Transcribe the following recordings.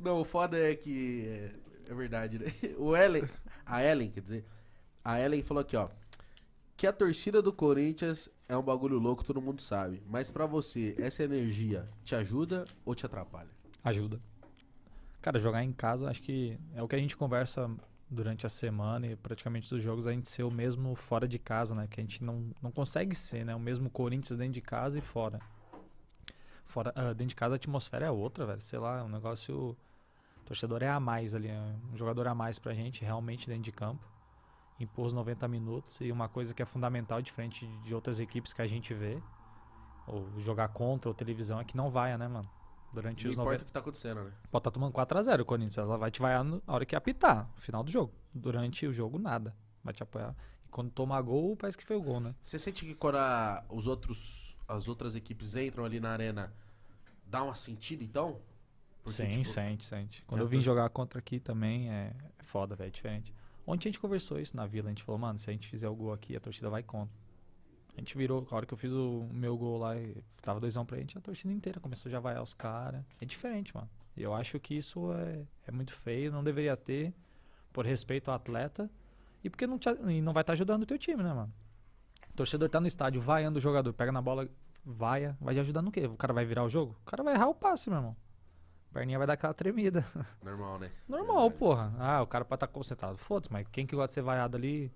Não, o foda é que. É, é verdade, né? O Ellen. A Ellen, quer dizer. A Ellen falou aqui, ó. Que a torcida do Corinthians é um bagulho louco, todo mundo sabe. Mas para você, essa energia te ajuda ou te atrapalha? Ajuda. Cara, jogar em casa, acho que é o que a gente conversa durante a semana e praticamente dos jogos a gente ser o mesmo fora de casa, né? Que a gente não, não consegue ser, né? O mesmo Corinthians dentro de casa e fora. Fora, uh, dentro de casa a atmosfera é outra, velho. Sei lá, é um negócio. O torcedor é a mais ali, é um jogador a mais pra gente, realmente, dentro de campo. Impôs 90 minutos e uma coisa que é fundamental de frente de outras equipes que a gente vê, ou jogar contra ou televisão, é que não vai né, mano? Durante não os 90. Não importa o que tá acontecendo, né? Pode estar tá tomando 4x0 o Corinthians, ela vai te vaiar na hora que apitar, no final do jogo. Durante o jogo, nada. Vai te apoiar. E quando tomar gol, parece que foi o gol, né? Você sente que quando a... os outros as outras equipes entram ali na arena, dá uma sentida então? Porque, Sim, tipo, sente, sente. É Quando eu vim jogar contra aqui também, é, é, foda, velho, é diferente. Ontem a gente conversou isso na vila, a gente falou, mano, se a gente fizer o gol aqui, a torcida vai contra. A gente virou, a hora que eu fiz o meu gol lá, tava doisão pra gente, a torcida inteira começou a já vaiar os caras. É diferente, mano. Eu acho que isso é, é muito feio, não deveria ter, por respeito ao atleta, e porque não, te, e não vai estar tá ajudando o teu time, né, mano? O torcedor tá no estádio vaiando o jogador, pega na bola, vaia. Vai te ajudar no quê? O cara vai virar o jogo? O cara vai errar o passe, meu irmão. A perninha vai dar aquela tremida. Normal, né? Normal, é porra. Ah, o cara pode estar tá concentrado. Foda-se, mas quem que gosta de ser vaiado ali?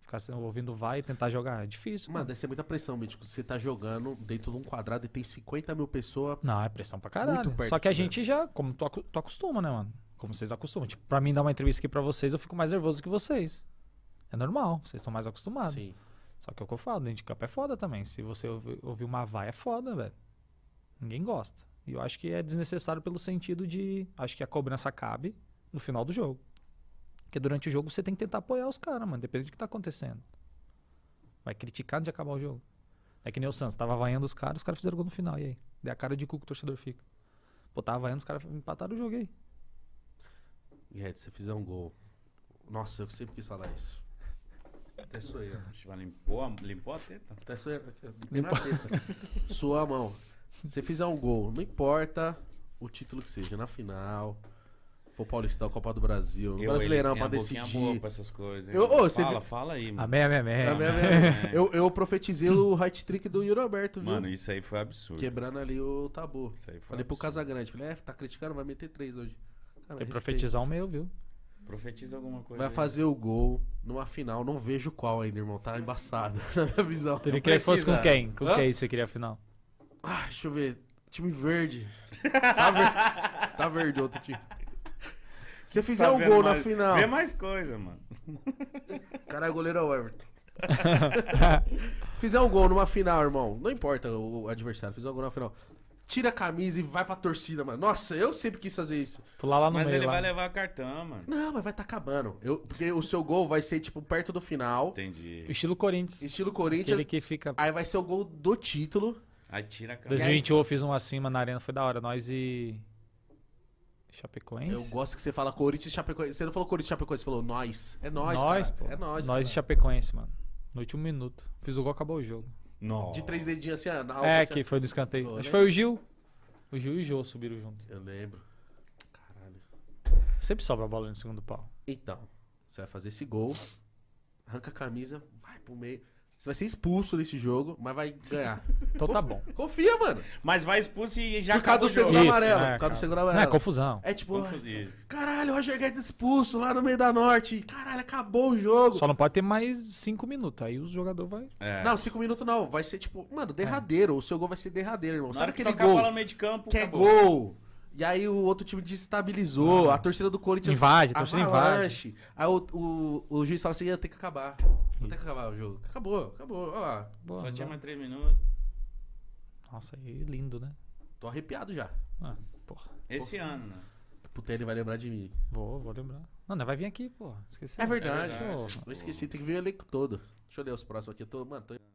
Ficar ouvindo vai e tentar jogar. É difícil. Mano, mano. deve ser muita pressão, Mítico. Você tá jogando dentro de um quadrado e tem 50 mil pessoas. Não, é pressão pra caralho. Só que a gente já, como tu, tu acostuma, né, mano? Como vocês acostumam. Tipo, pra mim dar uma entrevista aqui pra vocês, eu fico mais nervoso que vocês. É normal, vocês estão mais acostumados. Sim. Só que é o que eu falo, dentro de campo é foda também. Se você ouvir, uma vai é foda, velho. Ninguém gosta. E eu acho que é desnecessário pelo sentido de. Acho que a cobrança cabe no final do jogo. Porque durante o jogo você tem que tentar apoiar os caras, mano. Depende do que tá acontecendo. Vai criticar antes de acabar o jogo. É que nem o Santos, tava vaiando os caras, os caras fizeram gol no final. E aí? Deu a cara de cu que o torcedor fica. Pô, tava vaiando, os caras empataram o jogo e aí. Guedes, você fizer um gol. Nossa, eu sempre quis falar isso. Até sou eu. limpou a, limpou a teta? Até sou eu. Limpou assim. a teta. Sua mão. Você fizer um gol, não importa o título que seja, na final. For Paulistão, Copa do Brasil, eu, Brasileirão pra decidir. Boa pra essas coisas, eu, fala, fala aí, mano. Amém, amém, amém. amém, amém. Eu, eu profetizei o hat trick do Yuri Alberto, viu? Mano, isso aí foi absurdo. Quebrando ali o tabu. Isso aí foi Falei absurdo. pro Casagrande, falei, é, tá criticando, vai meter três hoje. Cara, Tem profetizar o meu, viu? Profetiza alguma coisa. Vai aí. fazer o gol numa final. Não vejo qual ainda, irmão. Tá embaçado na minha visão. Ele queria que fosse com quem? Com Hã? quem você queria a final? Ah, deixa eu ver. Time verde. Tá, tá verde outro time. Se tá fizer tá um gol mais... na final. Vê mais coisa, mano. Caralho, é goleiro é o Everton. fizer um gol numa final, irmão. Não importa o adversário. Fizer um gol na final tira a camisa e vai pra torcida, mano. Nossa, eu sempre quis fazer isso. Pular lá no mas meio. Mas ele lá. vai levar cartão, mano. Não, mas vai tá acabando. Eu, porque o seu gol vai ser, tipo, perto do final. Entendi. Estilo Corinthians. Estilo Corinthians. Aquele que fica... Aí vai ser o gol do título. Aí tira a camisa. 2021 aí... eu fiz um acima na arena, foi da hora. Nós e... Chapecoense? Eu gosto que você fala Corinthians e Chapecoense. Você não falou Corinthians e Chapecoense, você falou nós. É nós, nós cara. Pô. É nós, Nós cara. e Chapecoense, mano. No último minuto. Fiz o gol, acabou o jogo. Nossa. De três dedinhos assim, na É, assim, que foi do escanteio. Acho que foi o Gil. O Gil e o Jô subiram junto. Eu lembro. Caralho. Sempre sobra a bola no segundo pau. Então, você vai fazer esse gol, arranca a camisa, vai pro meio. Você vai ser expulso desse jogo, mas vai ganhar. Então tá bom. Confia, mano. Mas vai expulso e já Por causa do o jogo. segundo Isso, amarelo. é, por causa do é, segundo Não, amarelo. é confusão. É tipo, caralho, o Roger Guedes expulso lá no meio da norte. Caralho, acabou o jogo. Só não pode ter mais cinco minutos. Aí o jogador vai. É. Não, cinco minutos não. Vai ser tipo, mano, é. derradeiro. O seu gol vai ser derradeiro, irmão. Na Sabe que aquele a bola no gol? meio de campo, Que é gol. E aí o outro time desestabilizou. Ah. A torcida do Corinthians. Invade, a torcida invade. Aí o, o, o juiz fala assim: ia ter que acabar. Até Isso. acabar o jogo. Acabou, acabou, olha lá. Boa, Só tinha mais três minutos. Nossa, aí lindo, né? Tô arrepiado já. Ah, porra. Esse porra. ano, né? Puta, ele vai lembrar de mim. Vou, vou lembrar. Não, não né? vai vir aqui, porra. Esqueci. É verdade. É verdade. Eu esqueci, tem que vir o elenco todo. Deixa eu ler os próximos aqui. Eu tô, mano, tô...